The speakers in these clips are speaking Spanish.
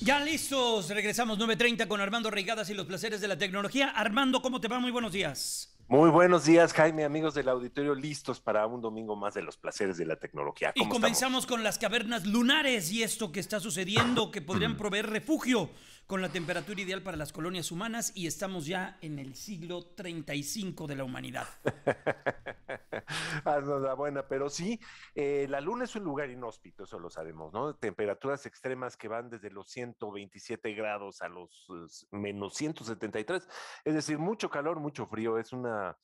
Ya listos, regresamos 9.30 con Armando Reigadas y los placeres de la tecnología. Armando, ¿cómo te va? Muy buenos días. Muy buenos días, Jaime, amigos del auditorio, listos para un domingo más de los placeres de la tecnología. Y comenzamos con las cavernas lunares y esto que está sucediendo, que podrían proveer refugio con la temperatura ideal para las colonias humanas y estamos ya en el siglo 35 de la humanidad. Haznos ah, buena, pero sí, eh, la Luna es un lugar inhóspito, eso lo sabemos, ¿no? Temperaturas extremas que van desde los 127 grados a los eh, menos 173, es decir, mucho calor, mucho frío, es una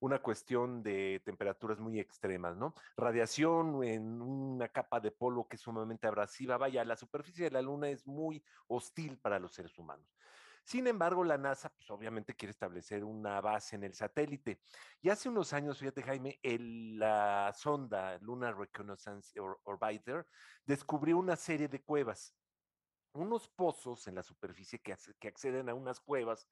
una cuestión de temperaturas muy extremas, ¿no? Radiación en una capa de polvo que es sumamente abrasiva, vaya, la superficie de la Luna es muy hostil para los seres humanos. Sin embargo, la NASA, pues obviamente quiere establecer una base en el satélite. Y hace unos años, fíjate Jaime, la sonda Lunar Reconnaissance Orbiter descubrió una serie de cuevas unos pozos en la superficie que, acceden a unas cuevas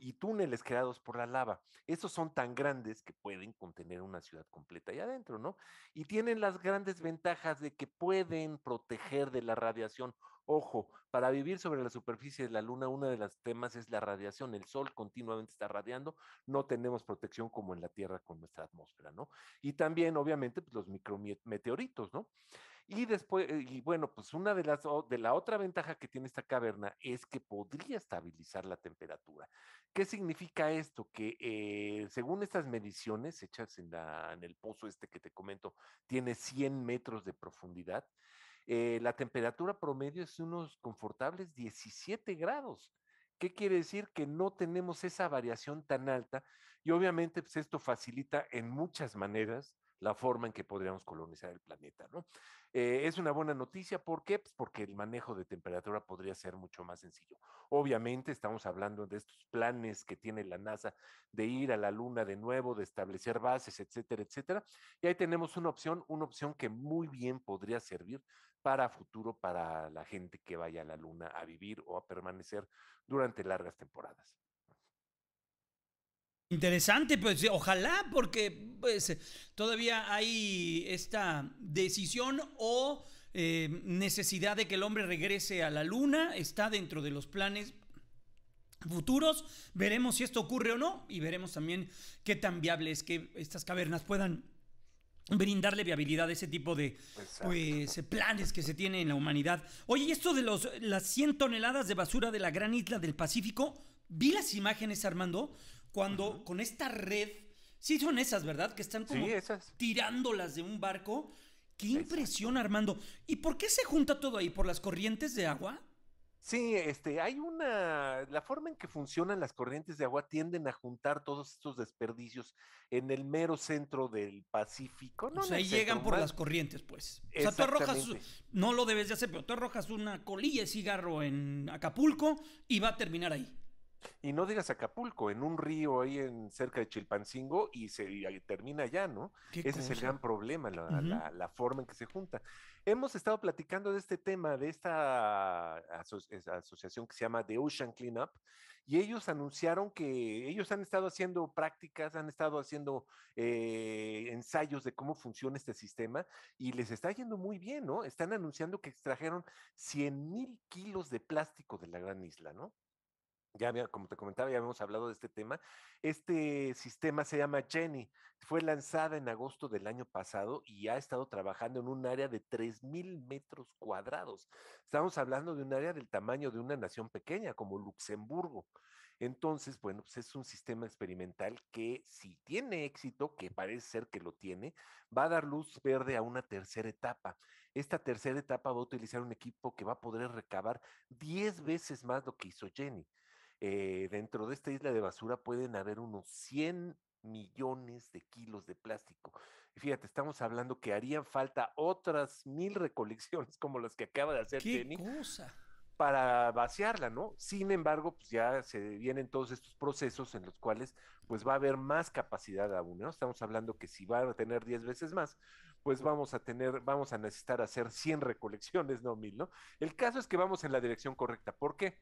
y túneles creados por la lava. Estos son tan grandes que pueden contener una ciudad completa ahí adentro, ¿no? Y tienen las grandes ventajas de que pueden proteger de la radiación. Ojo, para vivir sobre la superficie de la Luna, uno de los temas es la radiación. El Sol continuamente está radiando, no tenemos protección como en la Tierra con nuestra atmósfera, ¿no? Y también, obviamente, pues, los micrometeoritos, ¿no? Y después, eh, y bueno, pues una de las, de la otra ventaja que tiene esta caverna es que podría estabilizar la temperatura. ¿Qué significa esto? Que eh, según estas mediciones hechas en, en el pozo este que te comento, tiene 100 metros de profundidad. Eh, la temperatura promedio es unos confortables 17 grados. ¿Qué quiere decir? Que no tenemos esa variación tan alta y obviamente pues, esto facilita en muchas maneras la forma en que podríamos colonizar el planeta, ¿no? Eh, es una buena noticia, ¿por qué? Pues porque el manejo de temperatura podría ser mucho más sencillo. Obviamente estamos hablando de estos planes que tiene la NASA de ir a la Luna de nuevo, de establecer bases, etcétera, etcétera. Y ahí tenemos una opción, una opción que muy bien podría servir para futuro para la gente que vaya a la Luna a vivir o a permanecer durante largas temporadas. Interesante, pues ojalá, porque pues, todavía hay esta decisión o eh, necesidad de que el hombre regrese a la luna, está dentro de los planes futuros, veremos si esto ocurre o no y veremos también qué tan viable es que estas cavernas puedan brindarle viabilidad a ese tipo de pues, planes que se tiene en la humanidad. Oye, y esto de los, las 100 toneladas de basura de la gran isla del Pacífico, vi las imágenes, Armando, cuando con esta red, sí son esas, ¿verdad? Que están como tirándolas de un barco. Qué impresión, Armando. ¿Y por qué se junta todo ahí? ¿Por las corrientes de agua? Sí, este, hay una, la forma en que funcionan las corrientes de agua tienden a juntar todos estos desperdicios en el mero centro del Pacífico. No o sea, ahí llegan por las corrientes, pues. O sea, tú arrojas, no lo debes de hacer, pero tú arrojas una colilla de cigarro en Acapulco y va a terminar ahí. Y no digas Acapulco, en un río ahí en cerca de Chilpancingo y se termina allá, ¿no? Ese es el gran problema, la, forma en que se junta. Hemos estado platicando de este tema, de esta asociación que se llama The Ocean Cleanup, y ellos anunciaron que ellos han estado haciendo prácticas, han estado haciendo eh, ensayos de cómo funciona este sistema y les está yendo muy bien, ¿no? Están anunciando que extrajeron 100 mil kilos de plástico de la gran isla, ¿no? ya como te comentaba, ya habíamos hablado de este tema. Este sistema se llama Jenny. Fue lanzada en agosto del año pasado y ha estado trabajando en un área de 3.000 metros cuadrados. Estamos hablando de un área del tamaño de una nación pequeña como Luxemburgo. Entonces, bueno, pues, es un sistema experimental que si tiene éxito, que parece ser que lo tiene, va a dar luz verde a una tercera etapa. Esta tercera etapa va a utilizar un equipo que va a poder recabar 10 veces más lo que hizo Jenny. Eh, dentro de esta isla de basura pueden haber unos 100 millones de kilos de plástico. fíjate, estamos hablando que harían falta otras mil recolecciones como las que acaba de hacer Jenny. para vaciarla, ¿no? Sin embargo, pues ya se vienen todos estos procesos en los cuales pues va a haber más capacidad aún, ¿no? Estamos hablando que si van a tener 10 veces más, pues vamos a tener, vamos a necesitar hacer 100 recolecciones, no mil, ¿no? El caso es que vamos en la dirección correcta. ¿Por qué?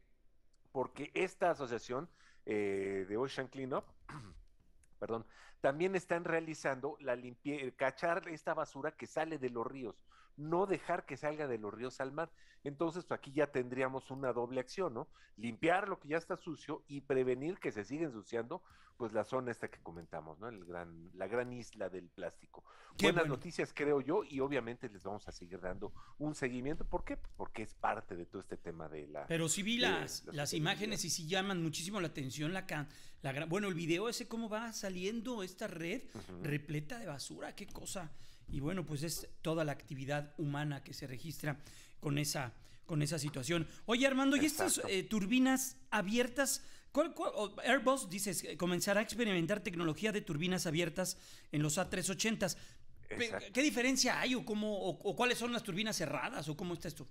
porque esta asociación eh, de Ocean Cleanup, perdón, también están realizando la limpieza, cachar esta basura que sale de los ríos no dejar que salga de los ríos al mar. Entonces, pues, aquí ya tendríamos una doble acción, ¿no? Limpiar lo que ya está sucio y prevenir que se siga ensuciando, pues la zona esta que comentamos, ¿no? El gran, la gran isla del plástico. Buenas noticias, creo yo, y obviamente les vamos a seguir dando un seguimiento. ¿Por qué? Pues, porque es parte de todo este tema de la. Pero sí vi las, las imágenes y sí llaman muchísimo la atención la, la gran. Bueno, el video ese, cómo va saliendo esta red repleta de basura, qué cosa y bueno, pues es toda la actividad humana que se registra con esa, con esa situación. Oye Armando, ¿y estas eh, turbinas abiertas? Airbus, dices, eh, comenzará a experimentar tecnología de turbinas abiertas en los A380s. ¿Qué diferencia hay o, cómo, o, cuáles son las turbinas cerradas o cómo está esto?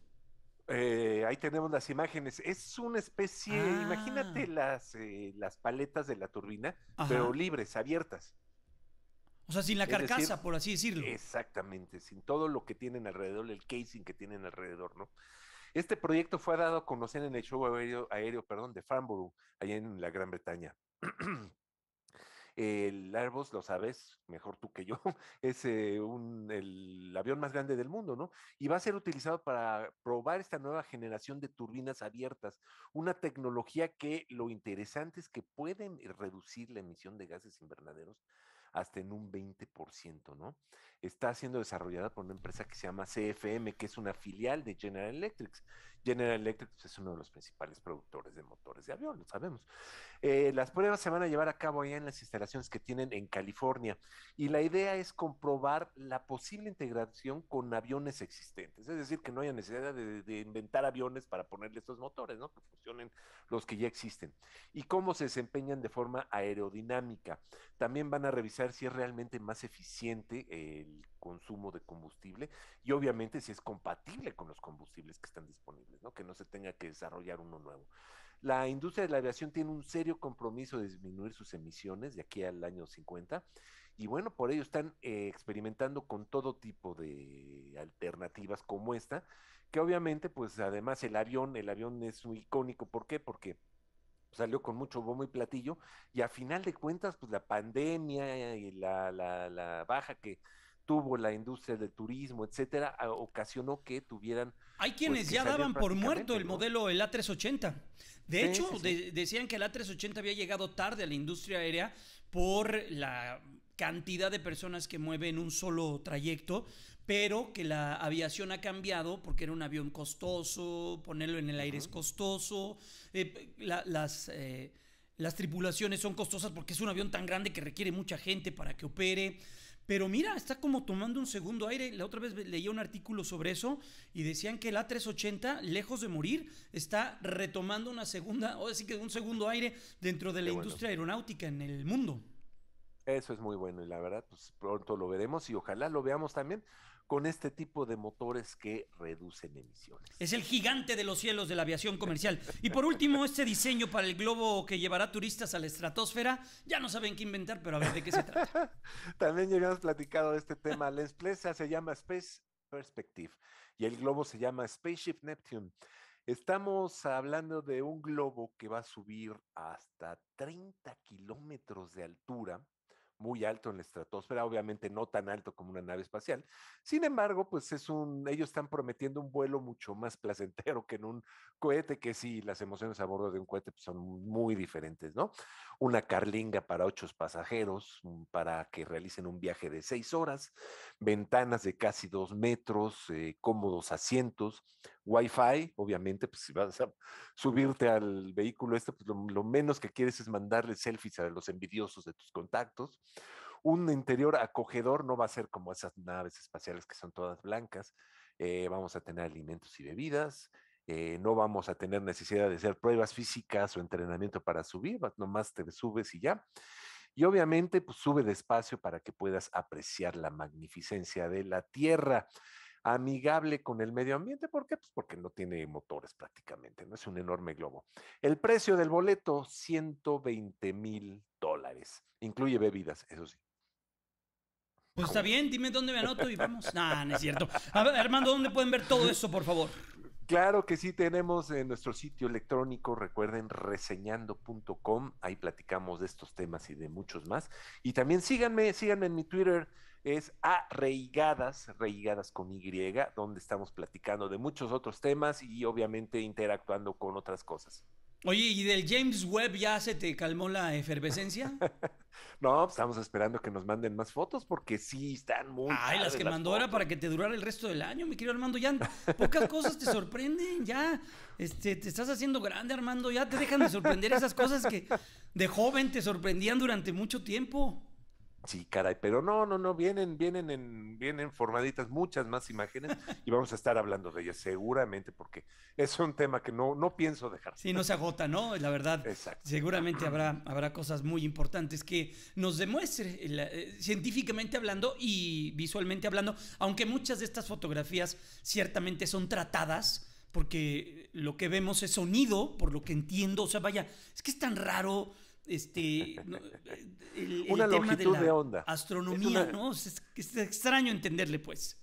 Eh, ahí tenemos las imágenes. Es una especie, ah. imagínate las, las paletas de la turbina, pero libres, abiertas. O sea, sin la carcasa, por así decirlo. Exactamente, sin todo lo que tienen alrededor, el casing que tienen alrededor, ¿no? Este proyecto fue dado a conocer en el show aéreo, perdón, de Farnborough, allá en la Gran Bretaña. El Airbus, lo sabes mejor tú que yo, es eh, el avión más grande del mundo, ¿no? Y va a ser utilizado para probar esta nueva generación de turbinas abiertas, una tecnología que lo interesante es que pueden reducir la emisión de gases invernaderos hasta en un 20%, ¿no? Está siendo desarrollada por una empresa que se llama CFM, que es una filial de General Electric. General Electric es uno de los principales productores de motores de avión, lo sabemos. Eh, las pruebas se van a llevar a cabo allá en las instalaciones que tienen en California y la idea es comprobar la posible integración con aviones existentes, es decir, que no haya necesidad de, de inventar aviones para ponerle estos motores, ¿no? Que funcionen los que ya existen y cómo se desempeñan de forma aerodinámica. También van a revisar si es realmente más eficiente el consumo de combustible y obviamente si es compatible con los combustibles que están disponibles, ¿no? Que no se tenga que desarrollar uno nuevo. La industria de la aviación tiene un serio compromiso de disminuir sus emisiones de aquí al año 50 y bueno, por ello están eh, experimentando con todo tipo de alternativas como esta, que obviamente pues además el avión, el avión es muy icónico, ¿por qué? Porque salió con mucho bombo y platillo, y a final de cuentas, pues la pandemia y la, baja que tuvo la industria del turismo, etcétera, ah, ocasionó que tuvieran. Hay pues, quienes ya daban por muerto el modelo, el A380. De hecho, decían que el A380 había llegado tarde a la industria aérea por la cantidad de personas que mueve en un solo trayecto, pero que la aviación ha cambiado porque era un avión costoso, ponerlo en el aire es costoso, eh, eh, las, tripulaciones son costosas porque es un avión tan grande que requiere mucha gente para que opere. Pero mira, está como tomando un segundo aire. La otra vez leía un artículo sobre eso y decían que el A380, lejos de morir, está retomando una segunda, o así que un segundo aire dentro de la industria aeronáutica en el mundo. Eso es muy bueno y la verdad, pues pronto lo veremos y ojalá lo veamos también, con este tipo de motores que reducen emisiones. Es el gigante de los cielos de la aviación comercial. Y por último, este diseño para el globo que llevará turistas a la estratosfera, ya no saben qué inventar, pero a ver de qué se trata. También habíamos platicado de este tema. La empresa se llama Space Perspective y el globo se llama Spaceship Neptune. Estamos hablando de un globo que va a subir hasta 30 kilómetros de altura muy alto en la estratosfera, obviamente no tan alto como una nave espacial. Sin embargo, pues es un, ellos están prometiendo un vuelo mucho más placentero que en un cohete, que sí, las emociones a bordo de un cohete pues, son muy diferentes, ¿no? Una carlinga para ocho pasajeros, mm, para que realicen un viaje de seis horas, ventanas de casi dos metros, eh, cómodos asientos, Wi-Fi, obviamente, pues si vas a subirte al vehículo este, pues lo, menos que quieres es mandarle selfies a los envidiosos de tus contactos. Un interior acogedor no va a ser como esas naves espaciales que son todas blancas. Eh, vamos a tener alimentos y bebidas. Eh, no vamos a tener necesidad de hacer pruebas físicas o entrenamiento para subir, nomás te subes y ya. Y obviamente, pues sube despacio para que puedas apreciar la magnificencia de la Tierra amigable con el medio ambiente. ¿Por qué? Pues porque no tiene motores prácticamente, ¿no? Es un enorme globo. El precio del boleto, 120 mil dólares. Incluye bebidas, eso sí. Pues está bien, dime dónde me anoto y vamos. No, no es cierto. Armando, ¿dónde pueden ver todo eso, por favor? Claro que sí, tenemos en nuestro sitio electrónico, recuerden, reseñando.com, ahí platicamos de estos temas y de muchos más. Y también síganme, síganme en mi Twitter, es arreigadas, reigadas con Y, donde estamos platicando de muchos otros temas y obviamente interactuando con otras cosas. Oye, ¿y del James Webb ya se te calmó la efervescencia? no, pues, estamos esperando que nos manden más fotos porque sí, están muy... Ay, las que mandó era para que te durara el resto del año, mi querido Armando. Ya pocas cosas te sorprenden, ya este, te estás haciendo grande, Armando. Ya te dejan de sorprender esas cosas que de joven te sorprendían durante mucho tiempo. Sí, caray, pero no, no, no, vienen, vienen en, vienen formaditas muchas más imágenes y vamos a estar hablando de ellas seguramente porque es un tema que no, pienso dejar. Sí, no se agota, ¿no? La verdad. Exacto. Seguramente habrá, habrá cosas muy importantes que nos demuestre eh, científicamente hablando y visualmente hablando, aunque muchas de estas fotografías ciertamente son tratadas porque lo que vemos es sonido, por lo que entiendo, o sea, vaya, es que es tan raro este, eh, una longitud de, onda. Astronomía, ¿no? Es, extraño entenderle, pues.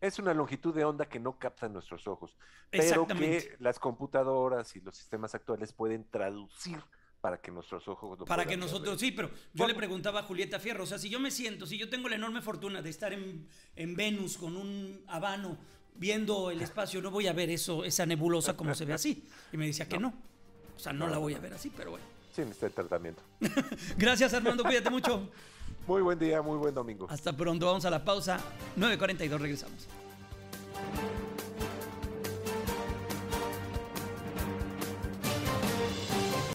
Es una longitud de onda que no captan nuestros ojos, pero que las computadoras y los sistemas actuales pueden traducir para que nuestros ojos Para que nosotros, sí, pero yo le preguntaba a Julieta Fierro, o sea, si yo me siento, si yo tengo la enorme fortuna de estar en, Venus con un habano viendo el espacio, no voy a ver eso, esa nebulosa como se ve así. Y me decía que no. O sea, no la voy a ver así, pero bueno este tratamiento. Gracias, Armando. Cuídate mucho. Muy buen día, muy buen domingo. Hasta pronto. Vamos a la pausa. 9.42, regresamos.